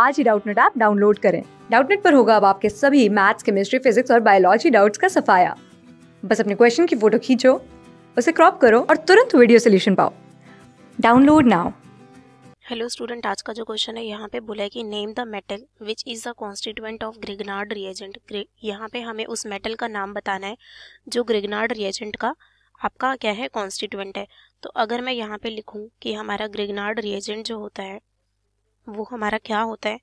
आज ही Doubtnut app download करें डाउटनेट पर होगा अब आपके सभी मैथ्स केमिस्ट्री फिजिक्स और बायोलॉजी डाउट्स का सफाया बस अपने क्वेश्चन की फोटो खींचो उसे क्रॉप करो और तुरंत वीडियो सोल्यूशन पाओ डाउनलोड नाउ हेलो स्टूडेंट आज का जो क्वेश्चन है यहाँ पे बोला है कि name the metal which is the constituent of Grignard reagent यहाँ पे हमें उस मेटल का नाम बताना है जो ग्रिगनार्ड रिएजेंट का आपका क्या है कॉन्स्टिट्यूएंट है तो अगर मैं यहाँ पे लिखूँ कि हमारा ग्रिगनार्ड रिएजेंट जो होता है वो हमारा क्या होता है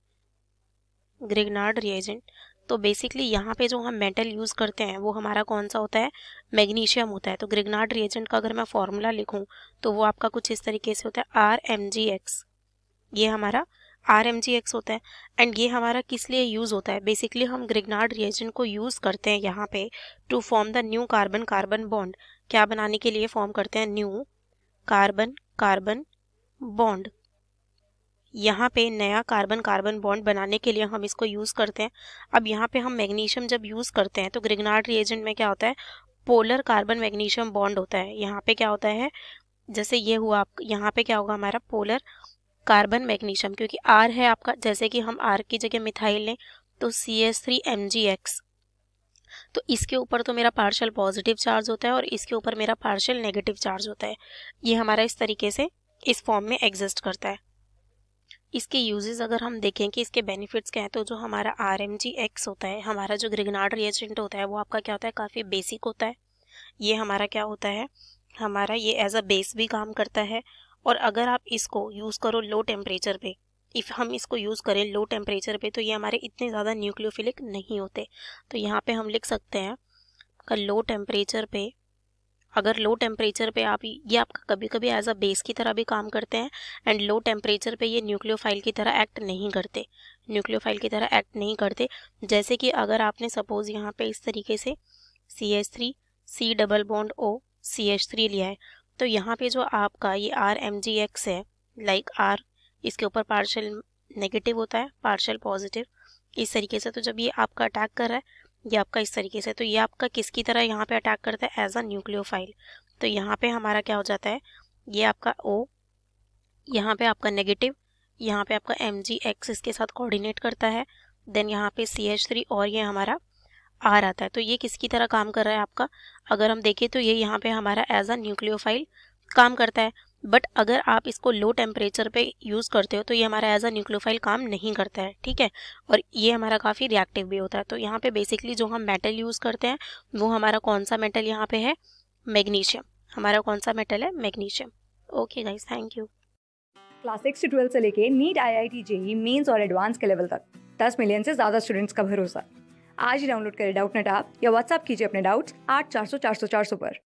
ग्रेगनार्ड रिएजेंट तो बेसिकली यहाँ पे जो हम मेटल यूज़ करते हैं वो हमारा कौन सा होता है मैग्नीशियम होता है तो ग्रेगनार्ड रिएजेंट का अगर मैं फॉर्मूला लिखूँ तो वो आपका कुछ इस तरीके से होता है आर एम जी एक्स ये हमारा आर एम जी एक्स होता है एंड ये हमारा किस लिए यूज़ होता है बेसिकली हम ग्रिगनार्ड रिएजेंट को यूज़ करते हैं यहाँ पे to form the new carbon carbon bond क्या बनाने के लिए फॉर्म करते हैं न्यू कार्बन कार्बन बॉन्ड यहाँ पे नया कार्बन कार्बन बॉन्ड बनाने के लिए हम इसको यूज़ करते हैं अब यहाँ पे हम मैग्नीशियम जब यूज़ करते हैं तो ग्रिगनार्ड रिएजेंट में क्या होता है पोलर कार्बन मैग्नीशियम बॉन्ड होता है यहाँ पे क्या होता है जैसे ये हुआ आप यहाँ पे क्या होगा हमारा पोलर कार्बन मैग्नीशियम क्योंकि आर है आपका जैसे कि हम आर की जगह मिथाइल लें तो C S three M G X तो इसके ऊपर तो मेरा पार्शल पॉजिटिव चार्ज होता है और इसके ऊपर मेरा पार्शल नेगेटिव चार्ज होता है ये हमारा इस तरीके से इस फॉर्म में एग्जिस्ट करता है इसके यूजेस अगर हम देखें कि इसके बेनिफिट्स क्या हैं तो जो हमारा आर एम जी एक्स होता है हमारा जो ग्रिगनाड रिएजेंट होता है वो आपका क्या होता है काफ़ी बेसिक होता है ये हमारा क्या होता है हमारा ये एज अ बेस भी काम करता है और अगर आप इसको यूज़ करो लो टेम्परेचर पे इफ़ हम इसको यूज़ करें लो टेम्परेचर पे तो ये हमारे इतने ज़्यादा न्यूक्लियोफिलिक नहीं होते तो यहाँ पे हम लिख सकते हैं का लो टेम्परेचर पे अगर लो टेम्परेचर पे आप ये आपका कभी कभी एज अ बेस की तरह भी काम करते हैं एंड लो टेम्परेचर पे ये न्यूक्लियोफाइल की तरह एक्ट नहीं करते न्यूक्लियोफाइल की तरह एक्ट नहीं करते जैसे कि अगर आपने सपोज यहाँ पे इस तरीके से C H three C double bond O C H three लिया है तो यहाँ पे जो आपका ये आर एम जी एक्स है लाइक like आर इसके ऊपर पार्शल नेगेटिव होता है पार्शल पॉजिटिव इस तरीके से तो जब ये आपका अटैक कर रहा है ये आपका इस तरीके से तो ये आपका किसकी तरह यहाँ पे अटैक करता है एज अ न्यूक्लियोफाइल तो यहाँ पे हमारा क्या हो जाता है ये आपका ओ यहाँ पे आपका नेगेटिव यहाँ पे आपका एम जी एक्स इसके साथ कोऑर्डिनेट करता है देन यहाँ पे सी एच थ्री और ये हमारा आर आता है तो ये किसकी तरह काम कर रहा है आपका अगर हम देखें तो ये यहाँ पे हमारा एज अ न्यूक्लियोफाइल काम करता है बट अगर आप इसको लो टेम्परेचर पे यूज़ करते हो तो ये हमारा एज अ न्यूक्लोफाइल काम नहीं करता है ठीक है और ये हमारा काफ़ी रिएक्टिव भी होता है तो यहाँ पे बेसिकली जो हम मेटल यूज़ करते हैं वो हमारा कौन सा मेटल यहाँ पे है मैग्नीशियम हमारा कौन सा मेटल है magnesium okay guys thank you class six से ट्वेल्थ से लेके NEET I I T JEE mains और एडवांस के लेवल तक दस मिलियन से ज़्यादा स्टूडेंट्स का भरोसा आज ही डाउनलोड करें डाउट नेट आप या व्हाट्सअप कीजिए अपने डाउट्स आठ चार सौ चार सौ चार सौ पर